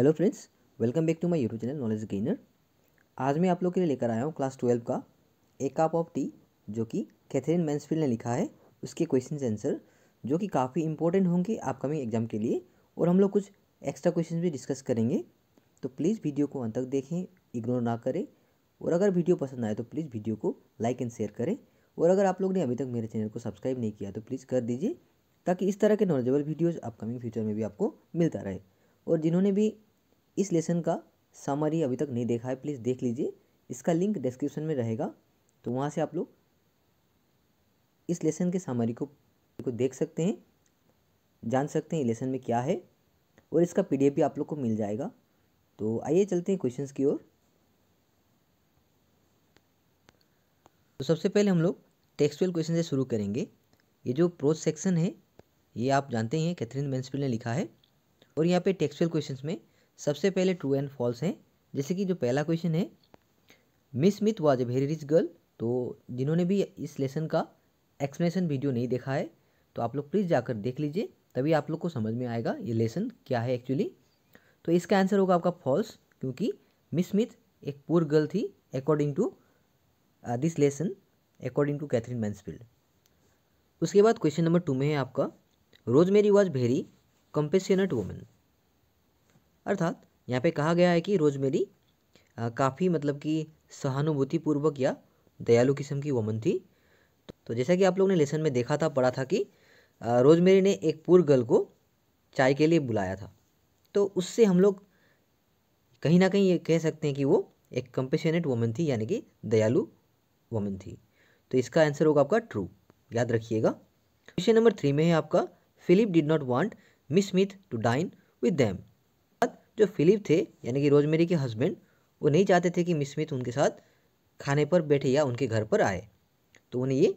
hello friends welcome back to my YouTube channel knowledge gainer आज मैं आप लोग के लिए लेकर आया हूँ क्लास ट्वेल्व का एक कप ऑफ टी जो कि कैथरीन मैंसफील्ड ने लिखा है उसके क्वेश्चन आंसर जो कि काफ़ी इंपॉर्टेंट होंगे अपकमिंग एग्जाम के लिए और हम लोग कुछ एक्स्ट्रा क्वेश्चन भी डिस्कस करेंगे तो प्लीज़ वीडियो को अंत तक देखें इग्नोर ना करें और अगर वीडियो पसंद आए तो प्लीज़ वीडियो को लाइक एंड शेयर करें और अगर आप लोग ने अभी तक मेरे चैनल को सब्सक्राइब नहीं किया तो प्लीज़ कर दीजिए ताकि इस तरह के नॉलेजेबल वीडियोज़ अपकमिंग फ्यूचर में भी आपको मिलता रहे और जिन्होंने भी इस लेसन का सामरी अभी तक नहीं देखा है प्लीज़ देख लीजिए इसका लिंक डिस्क्रिप्शन में रहेगा तो वहाँ से आप लोग इस लेसन के सामरी को को देख सकते हैं जान सकते हैं लेसन में क्या है और इसका पी भी आप लोग को मिल जाएगा तो आइए चलते हैं क्वेश्चंस की ओर तो सबसे पहले हम लोग टेक्सुअल क्वेश्चन से शुरू करेंगे ये जो प्रोज सेक्शन है ये आप जानते हैं कैथरीन बेंसफील्ड ने लिखा है और यहाँ पे टेक्सचुअल क्वेश्चंस में सबसे पहले ट्रू एंड फॉल्स हैं जैसे कि जो पहला क्वेश्चन है Miss Smith was a very rich girl तो जिन्होंने भी इस लेसन का एक्सप्लेनेशन वीडियो नहीं देखा है तो आप लोग प्लीज़ जाकर देख लीजिए तभी आप लोग को समझ में आएगा ये लेसन क्या है एक्चुअली तो इसका आंसर होगा आपका फॉल्स क्योंकि मिस स्मिथ एक पुअर गर्ल थी according to this lesson according to Katherine Mansfield उसके बाद क्वेश्चन नंबर टू में है आपका Rosemary was very compassionate women अर्थात यहाँ पे कहा गया है कि रोजमेरी काफ़ी मतलब कि सहानुभूतिपूर्वक या दयालु किस्म की वमन थी तो जैसा कि आप लोग ने लेसन में देखा था पढ़ा था कि रोजमेरी ने एक पूर्व गर्ल को चाय के लिए बुलाया था तो उससे हम लोग कहीं ना कहीं ये कह सकते हैं कि वो एक कंपेशनेट वमन थी यानी कि दयालु वमन थी तो इसका आंसर होगा आपका ट्रू याद रखिएगा क्वेश्चन नंबर थ्री में है आपका Philip did not want Miss Smith to dine with them जो फिलिप थे यानी कि रोजमेरी के हस्बैंड वो नहीं चाहते थे कि मिस स्मिथ उनके साथ खाने पर बैठे या उनके घर पर आए तो उन्हें ये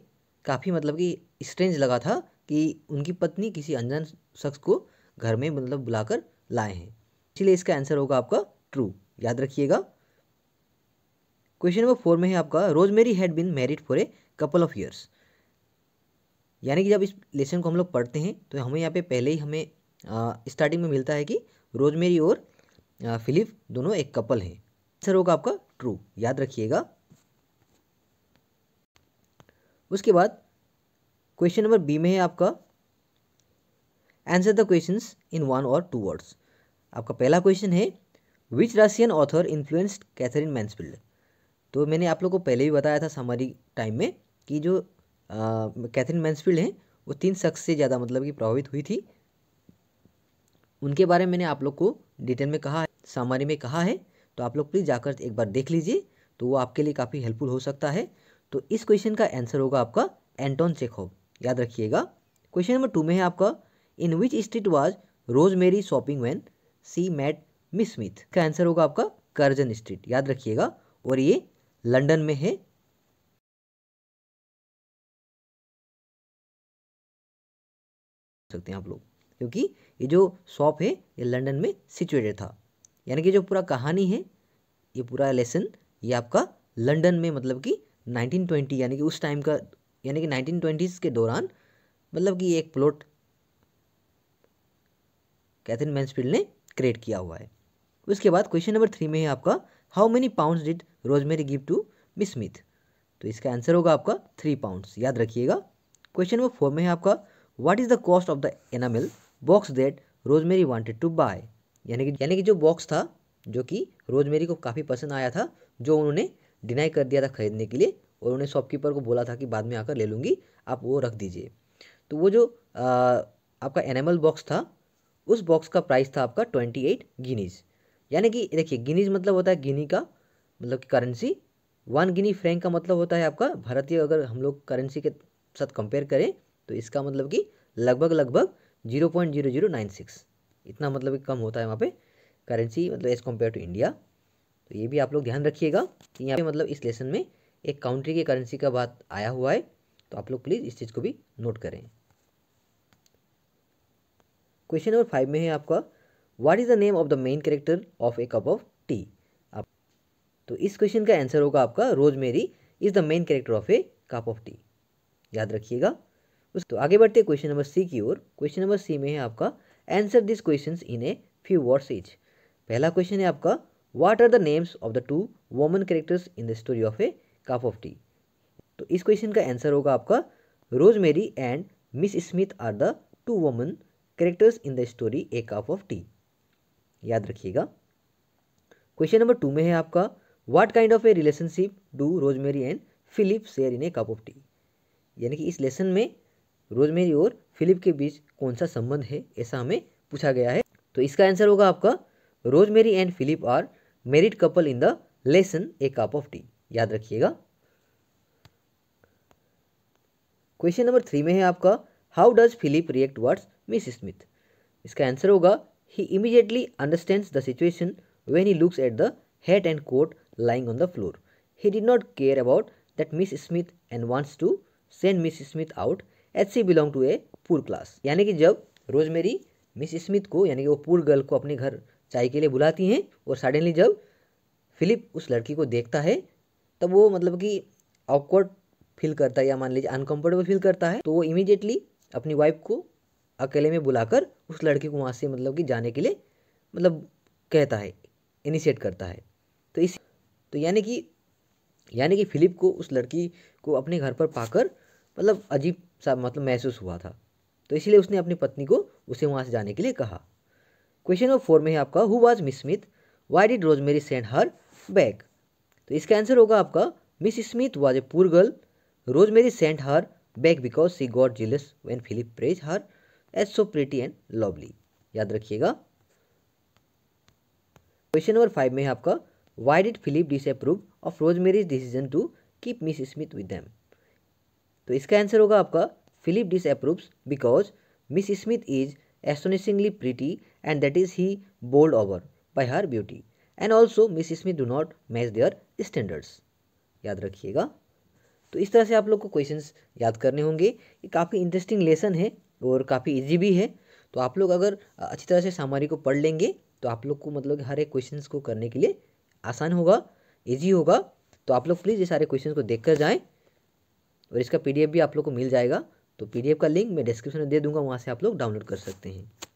काफ़ी मतलब कि स्ट्रेंज लगा था कि उनकी पत्नी किसी अनजान शख्स को घर में मतलब बुलाकर लाए हैं इसलिए इसका आंसर होगा आपका ट्रू याद रखिएगा क्वेश्चन नंबर फोर में है आपका Rosemary had been married for a couple of years यानी कि जब इस लेसन को हम लोग पढ़ते हैं तो हमें यहाँ पे पहले ही हमें स्टार्टिंग में मिलता है कि रोजमेरी और फिलिप दोनों एक कपल हैं आंसर होगा आपका ट्रू याद रखिएगा उसके बाद क्वेश्चन नंबर बी में है आपका answer the question in one और टू वर्ड्स आपका पहला क्वेश्चन है which Russian author influenced Katherine Mansfield तो मैंने आप लोग को पहले भी बताया था समरी टाइम में कि जो कैथरीन मैंसफील्ड हैं वो तीन शख्स से ज़्यादा मतलब कि प्रभावित हुई थी उनके बारे में मैंने आप लोग को डिटेल में कहा है सामारी में कहा है तो आप लोग प्लीज़ जाकर एक बार देख लीजिए तो वो आपके लिए काफ़ी हेल्पफुल हो सकता है तो इस क्वेश्चन का आंसर होगा आपका एंटोन चेखोव याद रखिएगा क्वेश्चन नंबर टू में है आपका इन विच street was Rosemary shopping when she met miss Smith का आंसर होगा आपका कर्जन स्ट्रीट याद रखिएगा और ये लंडन में है सकते हैं आप लोग क्योंकि ये जो शॉप है ये लंदन में सिचुएटेड था यानी कि जो पूरा कहानी है ये पूरा लेसन ये आपका लंदन में मतलब कि 1920 यानी कि उस टाइम का यानी कि 1920s के दौरान मतलब कि एक प्लॉट कैथिन मैंसफील्ड ने क्रिएट किया हुआ है उसके बाद क्वेश्चन नंबर थ्री में है आपका how many pounds did Rosemary give to miss Smith तो इसका आंसर होगा आपका थ्री पाउंड्स याद रखिएगा क्वेश्चन नंबर फोर में है आपका what is the cost of the enamel box that Rosemary wanted to buy यानी कि यानी कि जो बॉक्स था जो कि रोजमेरी को काफ़ी पसंद आया था जो उन्होंने डिनाई कर दिया था खरीदने के लिए और उन्हें शॉपकीपर को बोला था कि बाद में आकर ले लूँगी आप वो रख दीजिए तो वो जो आ, आपका एनिमल बॉक्स था उस बॉक्स का प्राइस था आपका ट्वेंटी एट गिनीज यानी कि देखिए गिनीज मतलब होता है गिनी का मतलब कि करेंसी वन गिनी फ्रैंक का मतलब होता है आपका भारतीय अगर हम लोग करेंसी के साथ कंपेयर करें तो इसका मतलब कि लगभग लगभग zero point zero zero nine six इतना मतलब कम होता है वहाँ पे करेंसी मतलब एज़ कम्पेयर टू इंडिया तो ये भी आप लोग ध्यान रखिएगा कि यहाँ पे मतलब इस लेसन में एक काउंट्री की करेंसी का बात आया हुआ है तो आप लोग प्लीज़ इस चीज़ को भी नोट करें क्वेश्चन नंबर फाइव में है आपका what is the name of the main character of a cup of tea आप तो इस क्वेश्चन का आंसर होगा आपका Rosemary is the main character of a cup of tea याद रखिएगा उस तो आगे बढ़ते क्वेश्चन नंबर सी की ओर क्वेश्चन नंबर सी में है आपका answer this question in a few words each पहला क्वेश्चन है आपका what are the names of the two women characters in the story of a cup of tea तो इस question का आंसर होगा आपका Rosemary and miss Smith are the two women characters in the story a cup of tea याद रखिएगा question number two में है आपका what kind of a relationship do Rosemary and Philip share in a cup of tea यानी कि इस lesson में rosemary और फिलिप के बीच कौन सा संबंध है ऐसा हमें पूछा गया है तो इसका आंसर होगा आपका Rosemary and Philip are married couple in the lesson a cup of tea याद रखिएगा क्वेश्चन नंबर थ्री में है आपका how does Philip react towards miss Smith इसका आंसर होगा he immediately understands the situation when he looks at the head and coat lying on the floor he did not care about that miss Smith and wants to send miss Smith out as she belong to a poor class यानी कि जब rosemary miss Smith को यानी कि वो poor girl को अपने घर चाय के लिए बुलाती हैं और सडनली जब फिलिप उस लड़की को देखता है तब वो मतलब कि ऑकवर्ड फील करता है या मान लीजिए अनकम्फर्टेबल फील करता है तो वो इमीडिएटली अपनी वाइफ को अकेले में बुलाकर उस लड़की को वहाँ से मतलब कि जाने के लिए मतलब कहता है इनिशिएट करता है तो इस तो यानी कि यानी कि फिलिप को उस लड़की को अपने घर पर पाकर मतलब अजीब सा मतलब महसूस हुआ था तो इसलिए उसने अपनी पत्नी को उसे वहाँ से जाने के लिए कहा क्वेश्चन नंबर फोर में है आपका who was miss Smith why did Rosemary send her back तो इसका आंसर होगा आपका miss Smith was a poor girl Rosemary send her back because she got jealous when Philip praise her as so pretty and lovely याद रखिएगा question number five में है आपका why did Philip disapprove of Mary's decision to keep miss Smith with them तो इसका answer होगा आपका Philip disapproves because miss Smith is astonishingly pretty and that is he bowled over by her beauty and also miss Smith do not match their standards याद रखिएगा तो इस तरह से आप लोग को क्वेश्चन याद करने होंगे ये काफ़ी इंटरेस्टिंग लेसन है और काफ़ी ईजी भी है तो आप लोग अगर अच्छी तरह से सामारी को पढ़ लेंगे तो आप लोग को मतलब हर एक क्वेश्चन को करने के लिए आसान होगा ईजी होगा तो आप लोग प्लीज़ ये सारे क्वेश्चन को देख कर जाएँ और इसका पी भी आप लोग को मिल जाएगा तो पी का लिंक मैं डिस्क्रिप्शन में दे दूंगा वहाँ से आप लोग डाउनलोड कर सकते हैं